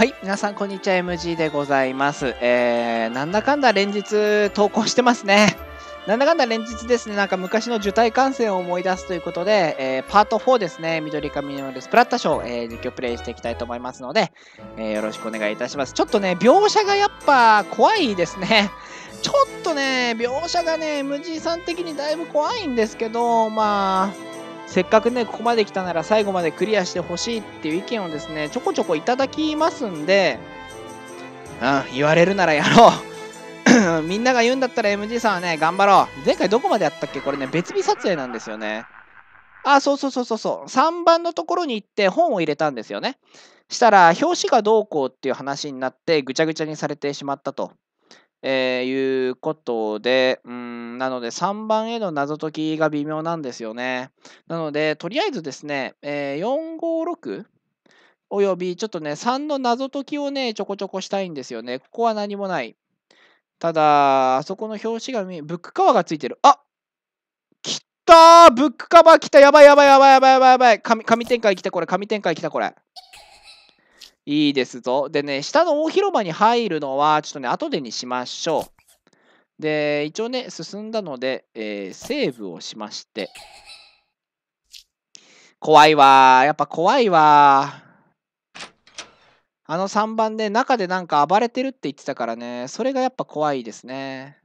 はい、皆さんこんにちは、MG でございます。えー、なんだかんだ連日投稿してますね。なんだかんだ連日ですね、なんか昔の受胎感染を思い出すということで、えー、パート4ですね、緑髪によるスプラッタショー、えー、実況プレイしていきたいと思いますので、えー、よろしくお願いいたします。ちょっとね、描写がやっぱ怖いですね。ちょっとね、描写がね、MG さん的にだいぶ怖いんですけど、まあ、せっかくね、ここまで来たなら最後までクリアしてほしいっていう意見をですね、ちょこちょこいただきますんで、うん、言われるならやろう。みんなが言うんだったら MG さんはね、頑張ろう。前回どこまでやったっけこれね、別日撮影なんですよね。あ、そうそうそうそうそう。3番のところに行って本を入れたんですよね。したら、表紙がどうこうっていう話になって、ぐちゃぐちゃにされてしまったと。えー、いうことで、うん、なので3番への謎解きが微妙なんですよね。なので、とりあえずですね、えー、456およびちょっとね、3の謎解きをね、ちょこちょこしたいんですよね。ここは何もない。ただ、あそこの表紙が見、ブックカバーがついてる。あ来たーブックカバー来たやばいやばいやばいやばいやばいやばい神展開来たこれ、神展開来たこれ。いいですぞ。でね、下の大広場に入るのは、ちょっとね、後でにしましょう。で、一応ね、進んだので、えー、セーブをしまして。怖いわやっぱ怖いわあの3番で中でなんか暴れてるって言ってたからね、それがやっぱ怖いですね。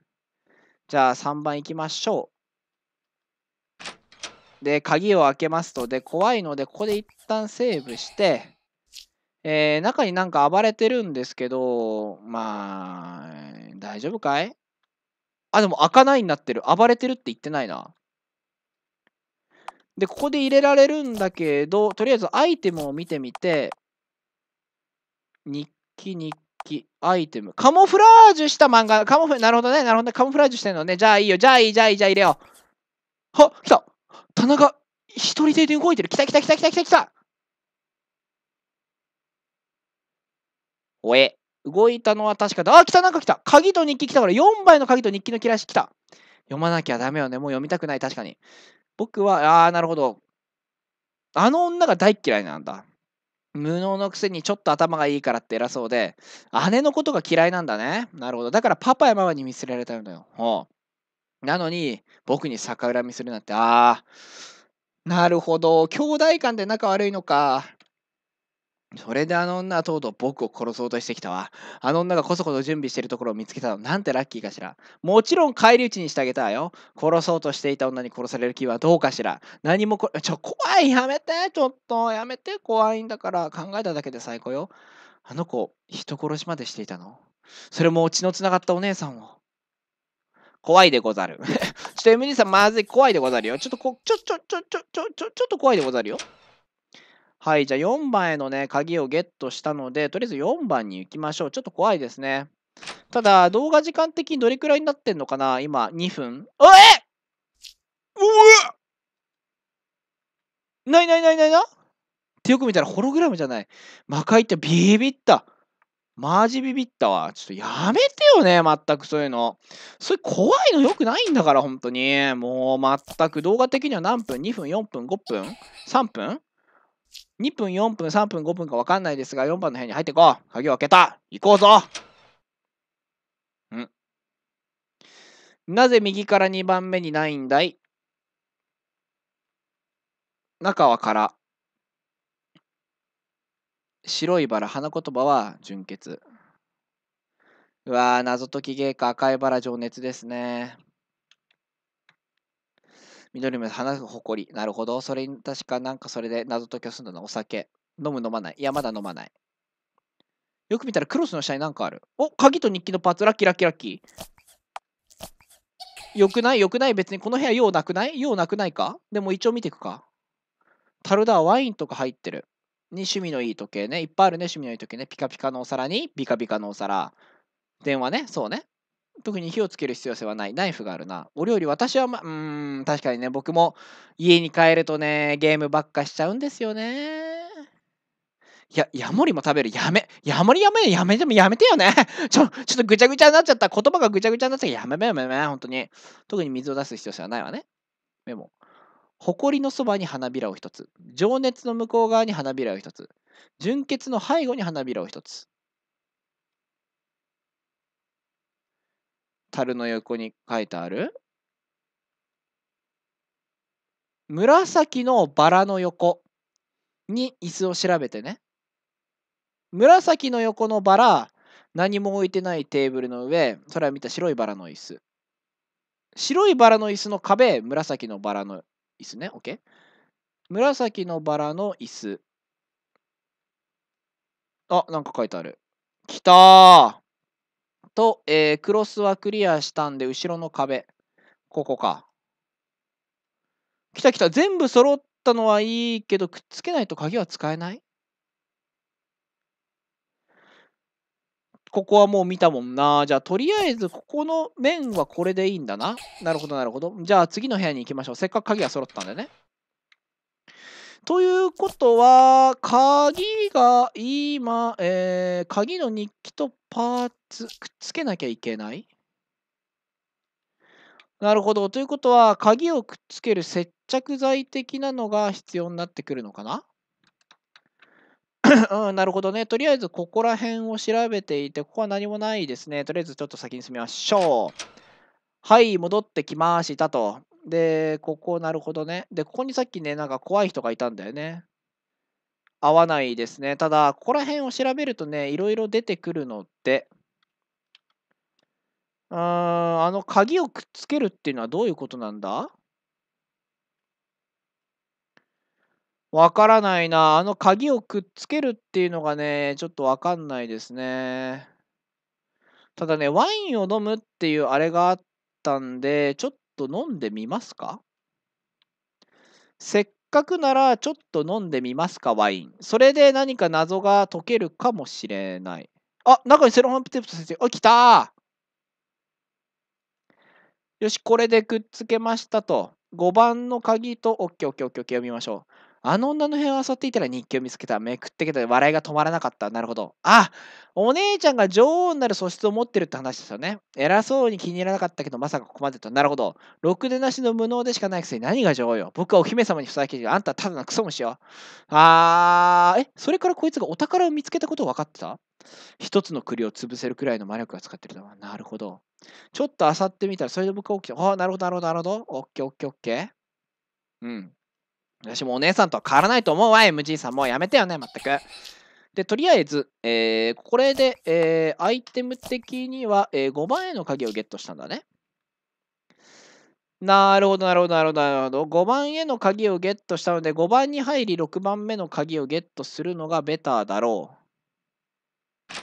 じゃあ3番行きましょう。で、鍵を開けますと、で、怖いので、ここで一旦セーブして、えー、中になんか暴れてるんですけど、まあ、大丈夫かいあ、でも開かないになってる。暴れてるって言ってないな。で、ここで入れられるんだけど、とりあえずアイテムを見てみて、日記、日記、アイテム。カモフラージュした漫画。カモフ、なるほどね、なるほどね。カモフラージュしてんのね。じゃあいいよ、じゃあいい、じゃあいい、じゃあ入れよう。は、来た。田中、一人で動いてる。来た来た来た来た来た来た。おえ。動いたのは確かだ。あ、来たなんか来た鍵と日記来たから、4倍の鍵と日記の切らし来た。読まなきゃダメよね。もう読みたくない、確かに。僕は、あー、なるほど。あの女が大嫌いなんだ。無能のくせにちょっと頭がいいからって偉そうで、姉のことが嫌いなんだね。なるほど。だからパパやママに見せられたのよ。ほう。なのに、僕に逆恨みするなんて、ああ。なるほど。兄弟間で仲悪いのか。それであの女はとうとう僕を殺そうとしてきたわ。あの女がこそこそ準備してるところを見つけたの。なんてラッキーかしら。もちろん返り討ちにしてあげたわよ。殺そうとしていた女に殺される気はどうかしら。何もこ、ちょ、怖い、やめて、ちょっと、やめて、怖いんだから考えただけで最高よ。あの子、人殺しまでしていたのそれも血のつながったお姉さんを。怖いでござる。ちょっと MD さんまずい、怖いでござるよ。ちょっとこ、ちょ、ちょ、ちょ、ちょ、ちょ、ちょ、ちょっと怖いでござるよ。はい、じゃあ4番へのね、鍵をゲットしたので、とりあえず4番に行きましょう。ちょっと怖いですね。ただ、動画時間的にどれくらいになってんのかな今、2分。あえうないないないないなってよく見たらホログラムじゃない。魔界ってビビった。マジビビったわ。ちょっとやめてよね、全くそういうの。それ怖いのよくないんだから、本当に。もう全く動画的には何分 ?2 分、4分、5分 ?3 分2分、4分、3分、5分か分かんないですが、4番の部屋に入ってこう。鍵を開けた。行こうぞ。んなぜ右から2番目にないんだい中は空。白いバラ、花言葉は純潔。うわー、謎解きゲーか赤いバラ情熱ですね。緑目花誇り。なるほど。それに確かなんかそれで謎解きをするのな。お酒。飲む飲まない。いや、まだ飲まない。よく見たらクロスの下になんかある。お鍵と日記のパーツ。ラッキーラッキーラッキー。よくないよくない別にこの部屋用なくない用なくないかでも一応見ていくか。タルダはワインとか入ってる。に趣味のいい時計ね。いっぱいあるね。趣味のいい時計ね。ピカピカのお皿に、ビカビカのお皿。電話ね。そうね。特に火をつける必要性はないナイフがあるなお料理私は、ま、うん確かにね僕も家に帰るとねゲームばっかしちゃうんですよねや、ヤモリも食べる。やめ、ヤモリやめ、やめでもやめてよね。ちょ、ちょっとぐちゃぐちゃになっちゃった。言葉がぐちゃぐちゃになっちゃった。やめめめめ、本当に。特に水を出す必要性はないわね。メモ。埃のそばに花びらを一つ。情熱の向こう側に花びらを一つ。純潔の背後に花びらを一つ。樽の横に書いてある紫のバラの横に椅子を調べてね紫の横のバラ何も置いてないテーブルの上それは見た白いバラの椅子白いバラの椅子の壁紫のバラの椅子ね OK 紫のバラの椅子あなんか書いてある来たと、えー、クロスはクリアしたんで、後ろの壁。ここか。来た来た。全部揃ったのはいいけど、くっつけないと鍵は使えないここはもう見たもんな。じゃあ、とりあえず、ここの面はこれでいいんだな。なるほど、なるほど。じゃあ、次の部屋に行きましょう。せっかく鍵が揃ったんでね。ということは、鍵が今、えー、鍵の日記とパーツくっつけなきゃいけないなるほど。ということは、鍵をくっつける接着剤的なのが必要になってくるのかな うん、なるほどね。とりあえず、ここら辺を調べていて、ここは何もないですね。とりあえず、ちょっと先に進みましょう。はい、戻ってきましたと。で、ここ、なるほどね。で、ここにさっきね、なんか怖い人がいたんだよね。合わないですね。ただ、ここら辺を調べるとね、いろいろ出てくるので、うーん、あの鍵をくっつけるっていうのはどういうことなんだわからないな。あの鍵をくっつけるっていうのがね、ちょっとわかんないですね。ただね、ワインを飲むっていうあれがあったんで、ちょっと飲んでみますかせっかくならちょっと飲んでみますかワイン。それで何か謎が解けるかもしれない。あ、中にセロハンテプト先生。あ、来たよし、これでくっつけましたと。5番の鍵と、オッケーオッケーオッケー読みましょう。あの女の部屋を漁っていたら日記を見つけた。めくってけた。笑いが止まらなかった。なるほど。あ、お姉ちゃんが女王になる素質を持ってるって話ですよね。偉そうに気に入らなかったけど、まさかここまでと。なるほど。ろくでなしの無能でしかないくせに何が女王よ。僕はお姫様にふさわしいあんたはただのクソしよ。あー、え、それからこいつがお宝を見つけたこと分かってた一つの栗を潰せるくらいの魔力が使ってるのは。なるほど。ちょっと漁ってみたら、それで僕は起きて、ああ、なるほど、なるほど、なるほど。オッケー、オッケー、オッケー。うん。私もお姉さんとは変わらないと思うわ、MG さん。もうやめてよね、まったく。で、とりあえず、えー、これで、えー、アイテム的には、えー、5番への鍵をゲットしたんだね。なるほど、なるほど、なるほど、なるほど。5番への鍵をゲットしたので、5番に入り6番目の鍵をゲットするのがベターだろう。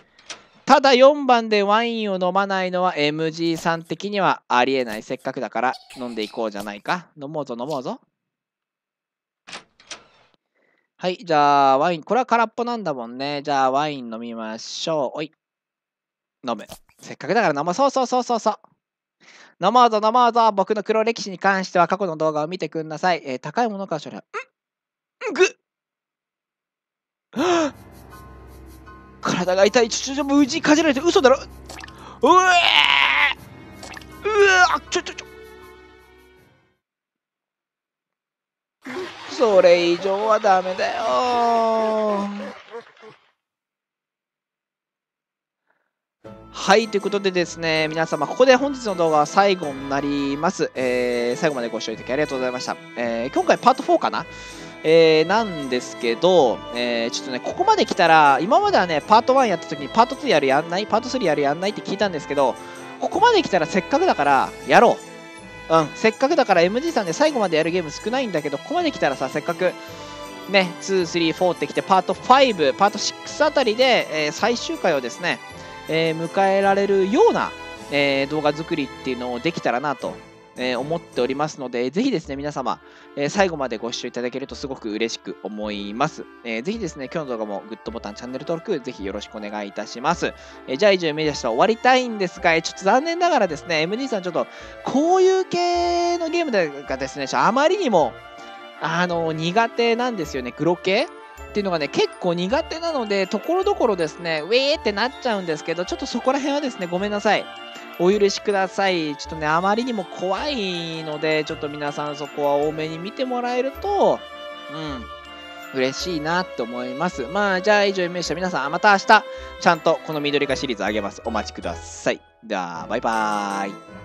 ただ4番でワインを飲まないのは MG さん的にはありえない。せっかくだから飲んでいこうじゃないか。飲もうぞ飲もうぞ。はい、じゃあワイン。これは空っぽなんだもんね。じゃあワイン飲みましょう。おい。飲む。せっかくだから飲もう。そうそうそうそうそう。飲もうぞ飲もうぞ。僕の黒歴史に関しては過去の動画を見てくんなさい。えー、高いものか、それは。んぐは 体が痛い。ちょ、ちょ、無事かじられて嘘だろ。うえうわちょちょちょ。それ以上はダメだよはい、ということでですね、皆様、ここで本日の動画は最後になります。えー、最後までご視聴いただきありがとうございました。えー、今回パート4かなえー、なんですけど、えー、ちょっとね、ここまで来たら、今まではね、パート1やった時にパート2やるやんないパート3やるやんないって聞いたんですけど、ここまで来たらせっかくだから、やろう。うん、せっかくだから MG さんで最後までやるゲーム少ないんだけど、ここまで来たらさ、せっかく、ね、2、3、4ってきて、パート5、パート6あたりで、えー、最終回をですね、えー、迎えられるような、えー、動画作りっていうのをできたらなとえー、思っておりますので、ぜひですね、皆様、えー、最後までご視聴いただけるとすごく嬉しく思います。えー、ぜひですね、今日の動画もグッドボタン、チャンネル登録、ぜひよろしくお願いいたします。えじゃあ以上、目指した終わりたいんですが、ちょっと残念ながらですね、MD さんちょっと、こういう系のゲームがですね、あまりにも、あの、苦手なんですよね、黒系っていうのがね結構苦手なのでところどころですねウェーってなっちゃうんですけどちょっとそこら辺はですねごめんなさいお許しくださいちょっとねあまりにも怖いのでちょっと皆さんそこは多めに見てもらえるとうん嬉しいなって思います。まあ、じゃあ以上、イメージした皆さん、また明日、ちゃんとこの緑化シリーズあげます。お待ちください。では、バイバーイ。